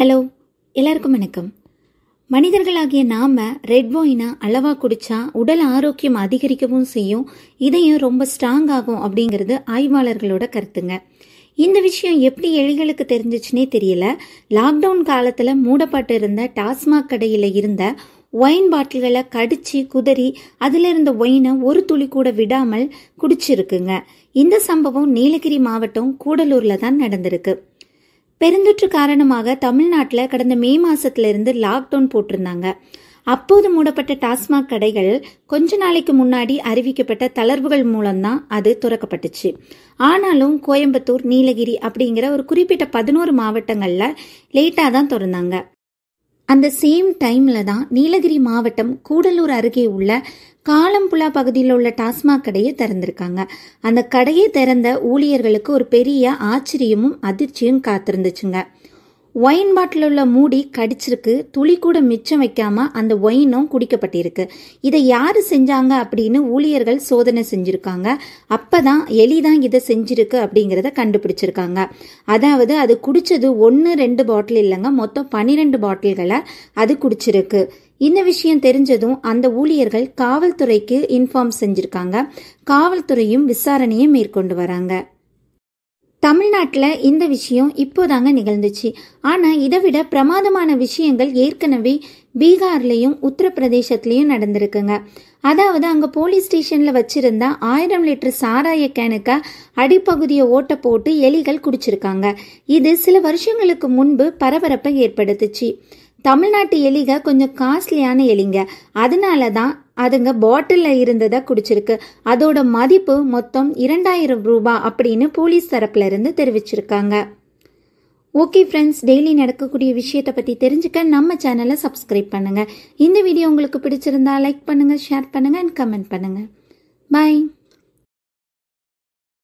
hello எல்லாருக்கும் வணக்கம் மனிதர்களாகிய நாம ரெட் ஒயினா அளவாக குடித்தா உடல் ஆரோக்கியம் அதிகரிக்கவும் செய்யும் இதையும் ரொம்ப ஸ்ட்ராங் ஆகும் அப்படிங்கிறது ஆய்வாளர்களோட கருத்துங்க இந்த விஷயம் எப்படி எழிகளுக்கு தெரிஞ்சிச்சுனே தெரியல லாக்டவுன் காலத்தில் மூடப்பட்டு இருந்த டாஸ்மாக் கடையில் இருந்த ஒயின் பாட்டில்களை கடிச்சு குதறி அதில் இருந்த ஒயினை ஒரு துளி கூட விடாமல் குடிச்சிருக்குங்க இந்த சம்பவம் நீலகிரி மாவட்டம் கூடலூரில் தான் நடந்திருக்கு பெருந்தொற்று காரணமாக தமிழ்நாட்டில் கடந்த மே மாதத்துலேருந்து லாக்டவுன் போட்டிருந்தாங்க அப்போது மூடப்பட்ட டாஸ்மாக் கடைகள் கொஞ்ச நாளைக்கு முன்னாடி அறிவிக்கப்பட்ட தளர்வுகள் மூலம்தான் அது துறக்கப்பட்டுச்சு ஆனாலும் கோயம்புத்தூர் நீலகிரி அப்படிங்கிற ஒரு குறிப்பிட்ட பதினோரு மாவட்டங்களில் லேட்டாக தான் திறந்தாங்க அந்த சேம் டைமில் தான் நீலகிரி மாவட்டம் கூடலூர் அருகே உள்ள காலம்புலா பகுதியில் உள்ள டாஸ்மாக் கடையை திறந்திருக்காங்க அந்த கடையை திறந்த ஊழியர்களுக்கு ஒரு பெரிய ஆச்சரியமும் அதிர்ச்சியும் காத்திருந்துச்சுங்க ஒயின் பாட்டில் உள்ள மூடி கடிச்சிருக்கு துளி கூட மிச்சம் வைக்காம அந்த ஒயினும் குடிக்கப்பட்டிருக்கு இதை யார் செஞ்சாங்க அப்படின்னு ஊழியர்கள் சோதனை செஞ்சுருக்காங்க அப்பதான் எலிதான் இதை செஞ்சிருக்கு அப்படிங்கிறத கண்டுபிடிச்சிருக்காங்க அதாவது அது குடிச்சது ஒன்று ரெண்டு பாட்டில் இல்லைங்க மொத்தம் பன்னிரெண்டு பாட்டில்களை அது குடிச்சிருக்கு இந்த விஷயம் தெரிஞ்சதும் அந்த ஊழியர்கள் காவல்துறைக்கு இன்ஃபார்ம் செஞ்சிருக்காங்க காவல்துறையும் விசாரணையை மேற்கொண்டு வராங்க தமிழ்நாட்டில் இந்த விஷயம் இப்போதாங்க நிகழ்ந்துச்சு ஆனால் இதை விட பிரமாதமான விஷயங்கள் ஏற்கனவே பீகார்லேயும் உத்தரப்பிரதேசத்துலேயும் நடந்திருக்குங்க அதாவது அங்கே போலீஸ் ஸ்டேஷனில் வச்சுருந்த ஆயிரம் லிட்டர் சாராய கேனுக்க அடிப்பகுதியை ஓட்ட போட்டு எலிகள் குடிச்சிருக்காங்க இது சில வருஷங்களுக்கு முன்பு பரபரப்பை ஏற்படுத்துச்சு தமிழ்நாட்டு எலிக கொஞ்சம் காஸ்ட்லியான எலிங்க அதனால தான் அதுங்க பாட்டிலில் இருந்ததை குடிச்சிருக்கு அதோட மதிப்பு மொத்தம் இரண்டாயிரம் ரூபாய் அப்படின்னு போலீஸ் தரப்புல இருந்து தெரிவிச்சிருக்காங்க ஓகே ஃப்ரெண்ட்ஸ் டெய்லி நடக்கக்கூடிய விஷயத்தை பற்றி தெரிஞ்சுக்க நம்ம சேனலை சப்ஸ்கிரைப் பண்ணுங்கள் இந்த வீடியோ உங்களுக்கு பிடிச்சிருந்தா லைக் பண்ணுங்கள் ஷேர் பண்ணுங்கள் அண்ட் கமெண்ட் பண்ணுங்கள் பாய்